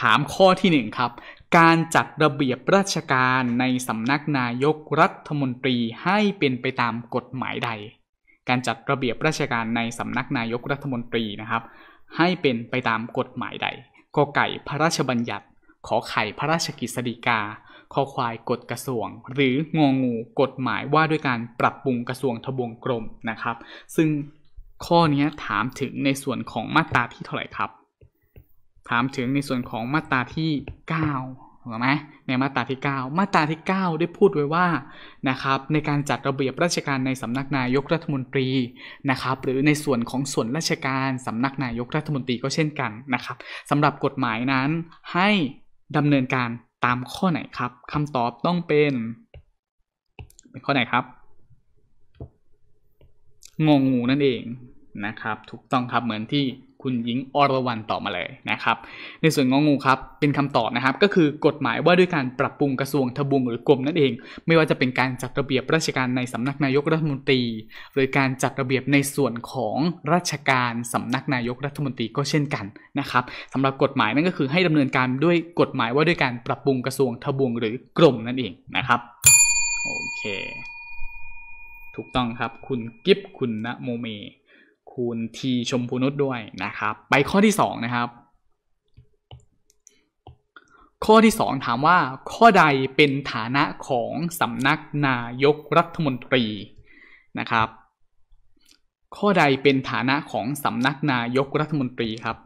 ถามข้อที่หนึ่งครับ การจัดระเบียบราชการในสำนักนายกรัฐมนตรีให้เป็นไปตามกฎหมายใด การจัดระเบียบราชการในสำนักนายกรัฐมนตรีนะครับ ให้เป็นไปตามกฎหมายใดกไก่พระราชบัญญัติ ขอไข่พระราชกิจสีกา้อควายกฎกระทรวง หรืององูกฎหมายว่าด้วยการปรับปรุงกระทรวงทบวงกรมนะครับ ซึ่งข้อนี้ถามถึงในส่วนของมาตราที่เท่าไหร่ครับถามถึงในส่วนของมาตราที่ 9 ถูกไหมในมาตราที่ 9 มาตราที่ 9 ได้พูดไว้ว่า นะครับในการจัดระเบียบราชการในสำนักนายกรัฐมนตรี นะครับ หรือในส่วนของส่วนราชการสำนักนายกรัฐมนตรีก็เช่นกันนะครับสำหรับกฎหมายนั้นให้ดำเนินการตามข้อไหนครับคำตอบต้องเป็นเป็นข้อไหนครับงงงูนั่นเองนะครับถูกต้องครับเหมือนที่คุณหญิงอรวรรณตอบมาเลยนะครับ ในส่วนงองูครับเป็นคำตอบนะครับ ก็คือกฎหมายว่าด้วยการปรับปรุงกระทรวงทบวงหรือกรมนั่นเอง ไม่ว่าจะเป็นการจัดระเบียบราชการในสำนักนายกรัฐมนตรีหรือการจัดระเบียบในส่วนของราชการสำนักนายกรัฐมนตรีก็เช่นกันนะครับสำหรับกฎหมายนั่นก็คือให้ดำเนินการด้วยกฎหมายว่าด้วยการปรับปรุงกระทรวงทบวงหรือกรมนั่นเองนะครับโอเค ถูกต้องครับคุณกิฟคุณณโมเมคูณ t ชมพูนุชด้วยนะครับ ไปข้อที่2นะครับ ข้อที่ 2 ถามว่า ข้อใดเป็นฐานะของสำนักนายก รัฐมนตรีนะครับ ข้อใดเป็นฐานะของสำนักนายก รัฐมนตรีครับ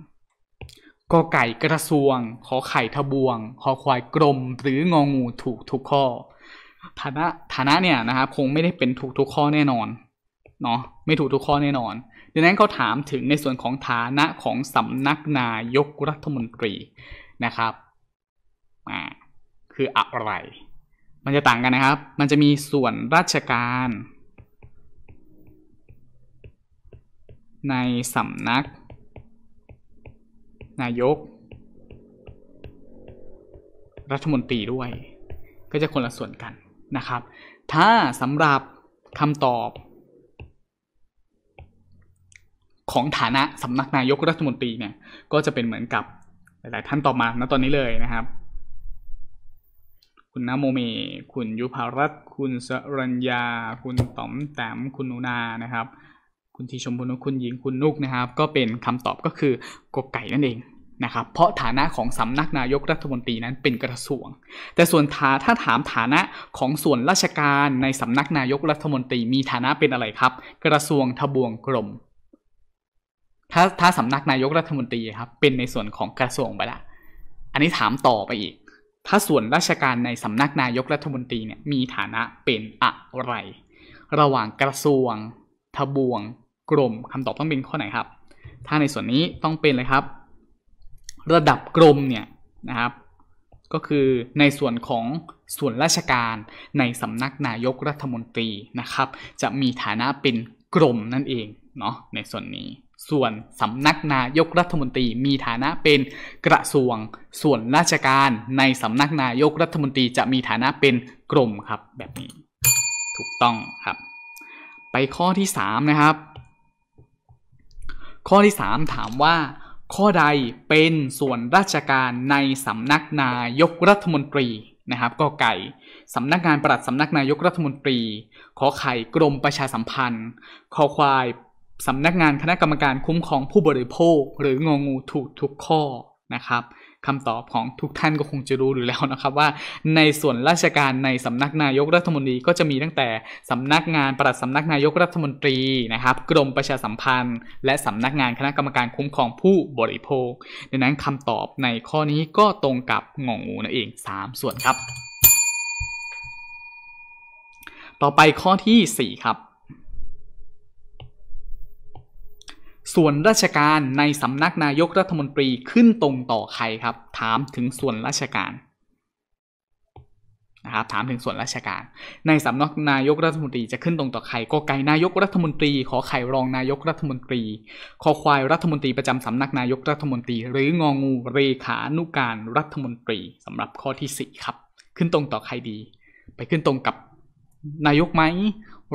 ก็ไก่กระทรวง ขอไข่ทะบวงขอควายกรมหรืององูถูกทุกข้อฐานะฐานะเนี่ย นะครับคงไม่ได้เป็นถูกทุกข้อแน่นอนเนาะไม่ถูกทุกข้อแน่นอนดังนั้นเขาถามถึงในส่วนของฐานะของสำนักนายกรัฐมนตรีนะครับาคืออะไร มันจะต่างกันนะครับ มันจะมีส่วนราชการ ในสำนัก นายกรัฐมนตรีด้วย ก็จะคนละส่วนกันนะครับ ถ้าสำหรับคำตอบของฐานะสำนักนายกรัฐมนตรีเนี่ยก็จะเป็นเหมือนกับหลายๆ ท่านต่อมาณตอนนี้เลยนะครับ คุณนโมเม คุณยุพารัต คุณสรัญญา คุณต๋อมแตมคุณนุนานะครับ คุณทีชมพูนุคุณหญิง คุณนุกนะครับ ก็เป็นคำตอบก็คือกไก่นั่นเองนะครับ เพราะฐานะของสำนักนายกรัฐมนตรีนั้นเป็นกระทรวง แต่ส่วนถ้าถามฐานะของส่วนราชการในสำนักนายกรัฐมนตรี มีฐานะเป็นอะไรครับ กระทรวงทบวงกรมถ้าถ้าสำนักนายกรัฐมนตรีครับเป็นในส่วนของกระทรวงไปละอันนี้ถามต่อไปอีก ถ้าส่วนราชการในสำนักนายกรัฐมนตรีเนี่ยมีฐานะเป็นอะไร ระหว่างกระทรวงทบวงกรมคำตอบต้องเป็นข้อไหนครับ ถ้าในส่วนนี้ต้องเป็นเลยครับ ระดับ กรม เนี่ยนะครับ ก็คือในส่วนของส่วนราชการในสำนักนายกรัฐมนตรีนะครับ จะมีฐานะเป็นกรมนั่นเองเนาะในส่วนนี้ส่วนสำนักนายกรัฐมนตรีมีฐานะเป็นกระทรวง ส่วนราชการ ในสำนักนายกรัฐมนตรีจะมีฐานะเป็นกรมครับ แบบนี้ ถูกต้องครับ ไปข้อที่3นะครับ ข้อที่ 3 ถามว่า ข้อใดเป็นส่วนราชการในสำนักนายกรัฐมนตรีนะครับก็ไก่สำนักงานปลัดสำนักนายกรัฐมนตรีขอไข่กรมประชาสัมพันธ์ขอควายสำนักงานคณะกรรมการคุ้มครองผู้บริโภคหรืององูถูกทุกข้อนะครับคำตอบของทุกท่านก็คงจะรู้อยู่แล้วนะครับว่า ในส่วนราชการในสำนักนายกรัฐมนตรี ก็จะมีตั้งแต่สำนักงานประหลัดสำนักนายกรัฐมนตรีนะครับ กรมประชาสัมพันธ์และสำนักงานคณะกรรมการคุ้มครองผู้บริโภค ดังนั้นคำตอบในข้อนี้ก็ตรงกับงงงูนั่นเอง 3 ส่วนครับ ต่อไปข้อที่ 4 ครับส่วนราชการในสำนักนายกรัฐมนตรีขึ้นตรงต่อใครครับ ถามถึงส่วนราชการนะครับถามถึงส่วนราชการ ในสำนักนายกรัฐมนตรีจะขึ้นตรงต่อใครก็ไก่นายกรัฐมนตรี ขอไข่รองนายกรัฐมนตรีขอควายรัฐมนตรีประจำสำนักนายกรัฐมนตรีหรืององูเรขานุการรัฐมนตรีสำหรับข้อที่สี่ครับขึ้นตรงต่อใครดี ไปขึ้นตรงกับนายกไหม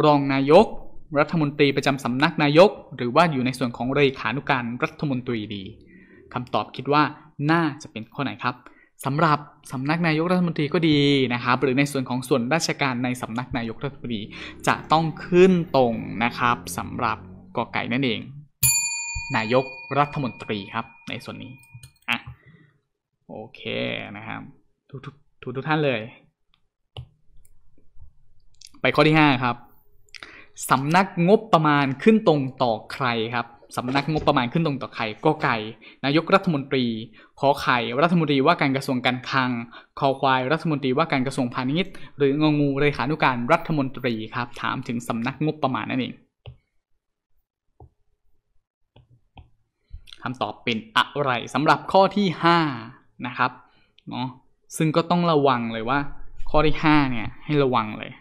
รองนายกรัฐมนตรีประจำสำนักนายก หรือว่าอยู่ในส่วนของเลขานุการรัฐมนตรีดี คำตอบคิดว่าน่าจะเป็นข้อไหนครับสำหรับสำนักนายกรัฐมนตรีก็ดีนะครับ หรือในส่วนของส่วนราชการในสำนักนายกรัฐมนตรีจะต้องขึ้นตรงนะครับสำหรับกอไก่นั่นเอง นายกรัฐมนตรีครับในส่วนนี้อ่ะโอเคนะครับทุกทุกทุกท่านเลย ไปข้อที่ 5 ครับสำนักงบประมาณขึ้นตรงต่อใครครับสำนักงบประมาณขึ้นตรงต่อใครก็ไก่นายกรัฐมนตรีขอไข่รัฐมนตรีว่าการกระทรวงการคลังคอควาย รัฐมนตรีว่าการกระทรวงพาณิชย์ หรืององูเลขานุการรัฐมนตรีครับถามถึงสำนักงบประมาณนั่นเองคำตอบเป็นอะไรสำหรับข้อที่5นะครับเนาะซึ่งก็ต้องระวังเลยว่า ข้อที่5เนี่ยให้ระวังเลย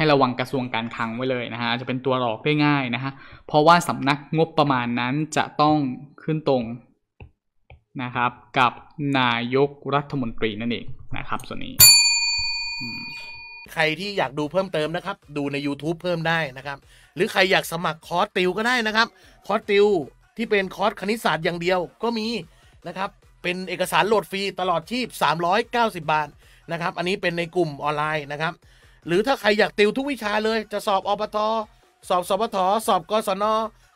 ให้ระวังกระทรวงการคลังไว้เลยนะฮะจะเป็นตัวหลอกได้ง่ายนะฮะเพราะว่าสำนักงบประมาณนั้นจะต้องขึ้นตรงนะครับ กับนายกรัฐมนตรีนั่นเองนะครับ ส่วนนี้ใครที่อยากดูเพิ่มเติมนะครับ ดูใน YouTube เพิ่มได้นะครับ หรือใครอยากสมัครคอร์สติวก็ได้นะครับคอร์สติวที่เป็นคอร์สคณิตศาสตร์อย่างเดียวก็มีนะครับ เป็นเอกสารโหลดฟรี ตลอดชีพ390 บาทนะครับ อันนี้เป็นในกลุ่มออนไลน์นะครับหรือ ถ้าใคร อยากติวทุกวิชาเลย จะสอบอบตสอบสบทสอบกศน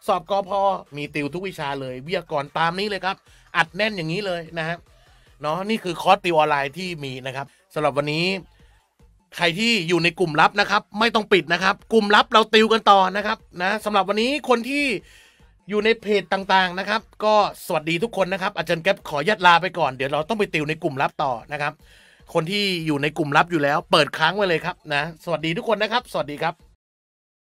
สอบกพมีติวทุกวิชาเลยวิทยากรตามนี้เลยครับ อัดแน่นอย่างนี้เลยนะฮะเนาะนี่คือ คอร์สติวออนไลน์ที่มีนะครับสำหรับวันนี้ ใครที่อยู่ในกลุ่มลับนะครับ ไม่ต้องปิดนะครับ กลุ่มลับเรา ติวกันต่อนะครับนะสำหรับวันนี้คนที่อยู่ในเพจต่างๆนะครับ ก็สวัสดีทุกคนนะครับอาจารย์แก๊ปขอยัดลาไปก่อนเดี๋ยวเราต้องไปติวในกลุ่มลับต่อนะครับคนที่อยู่ในกลุ่มลับอยู่แล้วเปิดค้างไว้เลยครับนะ สวัสดีทุกคนนะครับ สวัสดีครับ